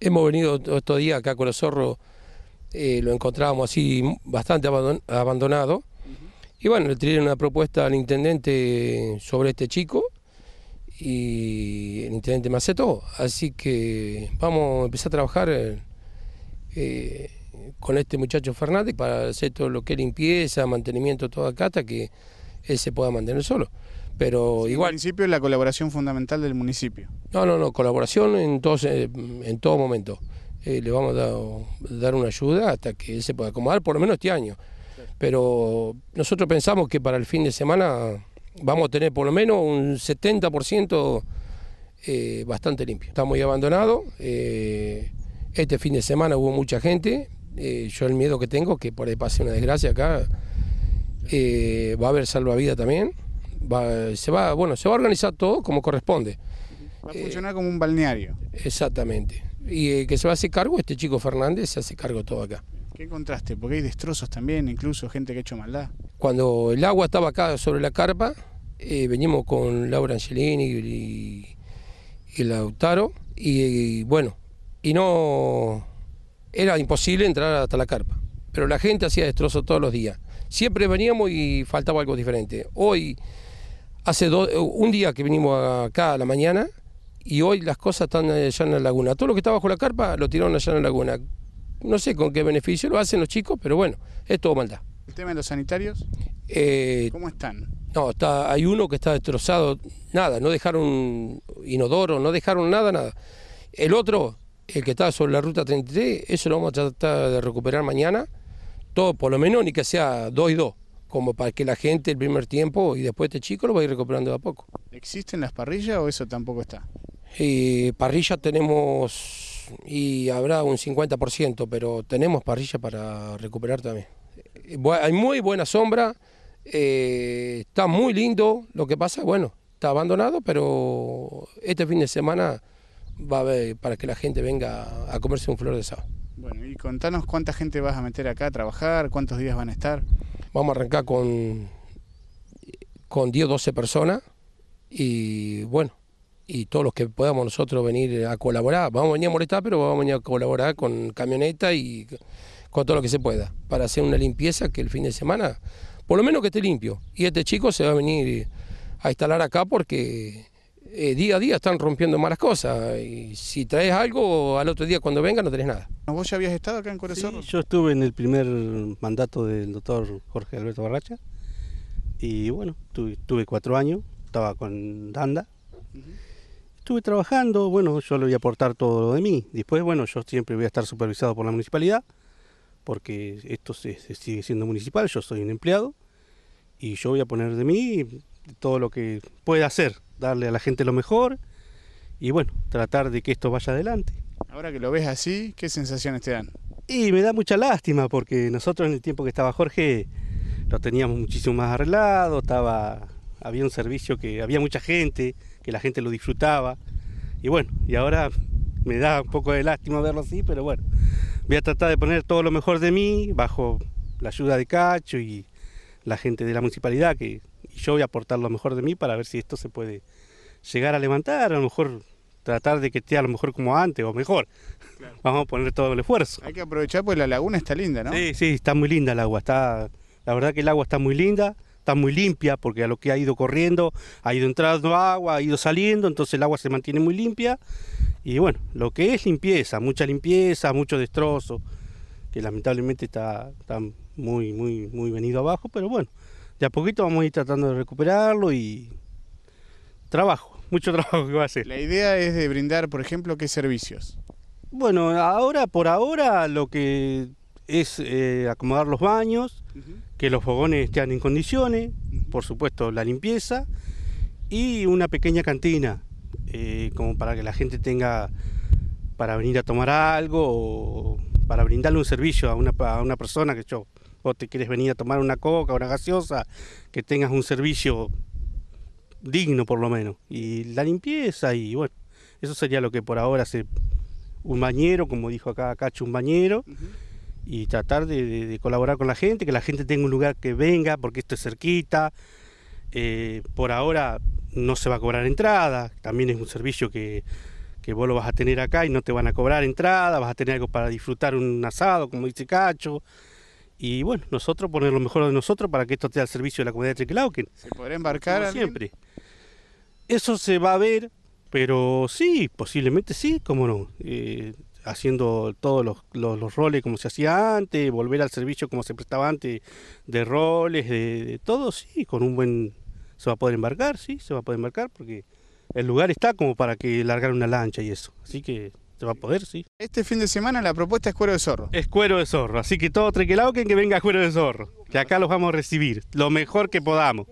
Hemos venido estos días acá con los zorros, eh, lo encontrábamos así bastante abandonado. Y bueno, le tiré una propuesta al intendente sobre este chico y el intendente me aceptó. Así que vamos a empezar a trabajar eh, con este muchacho Fernández para hacer todo lo que es limpieza, mantenimiento, todo acá hasta que él se pueda mantener solo pero igual... municipio es la colaboración fundamental del municipio. No, no, no, colaboración en, eh, en todo momento. Eh, le vamos a dar, una ayuda hasta que se pueda acomodar, por lo menos este año. Pero nosotros pensamos que para el fin de semana vamos a tener por lo menos un 70% eh, bastante limpio. Está muy abandonado. Eh, este fin de semana hubo mucha gente. yo el miedo que tengo que por ahí pase una desgracia acá. va a haber salvavidas también se va, bueno, se va a organizar todo como corresponde. Va a eh, funcionar como un balneario. Exactamente. Y que se va a hacer cargo, este chico Fernández se hace cargo todo acá. ¿Qué contraste? Porque hay destrozos también, incluso gente que ha hecho maldad. Cuando el agua estaba acá sobre la carpa, eh, venimos con Laura Angelini y, el Lautaro, y, y bueno, y no era imposible entrar hasta la carpa, pero la gente hacía destrozos todos los días. Siempre veníamos y faltaba algo diferente. Hoy hace eh, un día que vinimos acá a la mañana y hoy las cosas están eh, allá en la laguna. Todo lo que está bajo la carpa lo tiraron allá en la laguna. No sé con qué beneficio lo hacen los chicos, pero bueno, es todo maldad. ¿El tema de los sanitarios? Eh, ¿Cómo están? No, está, hay uno que está destrozado, nada, no dejaron inodoro, no dejaron nada, nada. El otro, el que está sobre la ruta 33, eso lo vamos a tratar de recuperar mañana, todo por lo menos ni que sea 2 y 2 como para que la gente el primer tiempo y después este chico lo va a ir recuperando de a poco. ¿Existen las parrillas o eso tampoco está? Y eh, parrillas tenemos y habrá un 50%, pero tenemos parrilla para recuperar también. Eh, hay muy buena sombra, eh, está muy lindo, lo que pasa, bueno, está abandonado, pero este fin de semana va a haber para que la gente venga a comerse un flor de sábado. Bueno, y contanos cuánta gente vas a meter acá a trabajar, cuántos días van a estar. Vamos a arrancar con, con 10 o 12 personas y bueno, y todos los que podamos nosotros venir a colaborar. Vamos a venir a molestar, pero vamos a venir a colaborar con camioneta y con todo lo que se pueda para hacer una limpieza que el fin de semana, por lo menos que esté limpio. Y este chico se va a venir a instalar acá porque eh, día a día están rompiendo malas cosas. Y si traes algo, al otro día cuando venga no tenés nada. ¿Vos ya habías estado acá en Corazón? Sí, yo estuve en el primer mandato del doctor Jorge Alberto Barracha. Y bueno, tuve, cuatro años, estaba con Danda. Estuve trabajando, bueno, yo le voy a aportar todo lo de mí. Después, bueno, yo siempre voy a estar supervisado por la municipalidad, porque esto sigue siendo municipal, yo soy un empleado, y yo voy a poner de mí todo lo que pueda hacer darle a la gente lo mejor y bueno, tratar de que esto vaya adelante. Ahora que lo ves así, ¿qué sensaciones te dan? Y me da mucha lástima porque nosotros en el tiempo que estaba Jorge lo teníamos muchísimo más arreglado, estaba, había un servicio que había mucha gente, que la gente lo disfrutaba. Y bueno, y ahora me da un poco de lástima verlo así, pero bueno, voy a tratar de poner todo lo mejor de mí bajo la ayuda de Cacho y la gente de la municipalidad que yo voy a aportar lo mejor de mí para ver si esto se puede llegar a levantar, a lo mejor tratar de que esté a lo mejor como antes o mejor. Vamos a poner todo el esfuerzo. Hay que aprovechar pues la laguna está linda, ¿no? Sí, sí, está muy linda el agua, está la verdad que el agua está muy linda, está muy limpia porque a lo que ha ido corriendo, ha ido entrando agua, ha ido saliendo, entonces el agua se mantiene muy limpia y bueno, lo que es limpieza, mucha limpieza, mucho destrozo, que lamentablemente está, está muy muy muy venido abajo, pero bueno, de a poquito vamos a ir tratando de recuperarlo y trabajo, mucho trabajo que va a hacer. La idea es de brindar, por ejemplo, qué servicios. Bueno, ahora, por ahora, lo que es eh, acomodar los baños, que los fogones estén en condiciones, por supuesto la limpieza y una pequeña cantina, eh, como para que la gente tenga para venir a tomar algo o para brindarle un servicio a una, a una persona que yo o te quieres venir a tomar una coca, una gaseosa, que tengas un servicio digno por lo menos. Y la limpieza y bueno, eso sería lo que por ahora hace Un bañero, como dijo acá Cacho, un bañero. y tratar de, colaborar con la gente, que la gente tenga un lugar que venga, porque esto es cerquita. Eh, por ahora no se va a cobrar entrada, también es un servicio que, que, vos lo vas a tener acá y no te van a cobrar entrada, vas a tener algo para disfrutar un asado, como dice Cacho y bueno, nosotros poner lo mejor de nosotros para que esto esté al servicio de la comunidad de Triquelauquen. ¿Se podrá embarcar? siempre. Eso se va a ver, pero sí, posiblemente sí, cómo no. Eh, haciendo todos los, roles como se hacía antes, volver al servicio como se prestaba antes, de roles, de, de, todo, sí, con un buen... Se va a poder embarcar, sí, se va a poder embarcar porque el lugar está como para que largar una lancha y eso. Así que va a poder, sí. Este fin de semana la propuesta es cuero de zorro. Es cuero de zorro, así que todo trequelado que venga cuero de zorro, que acá los vamos a recibir, lo mejor que podamos.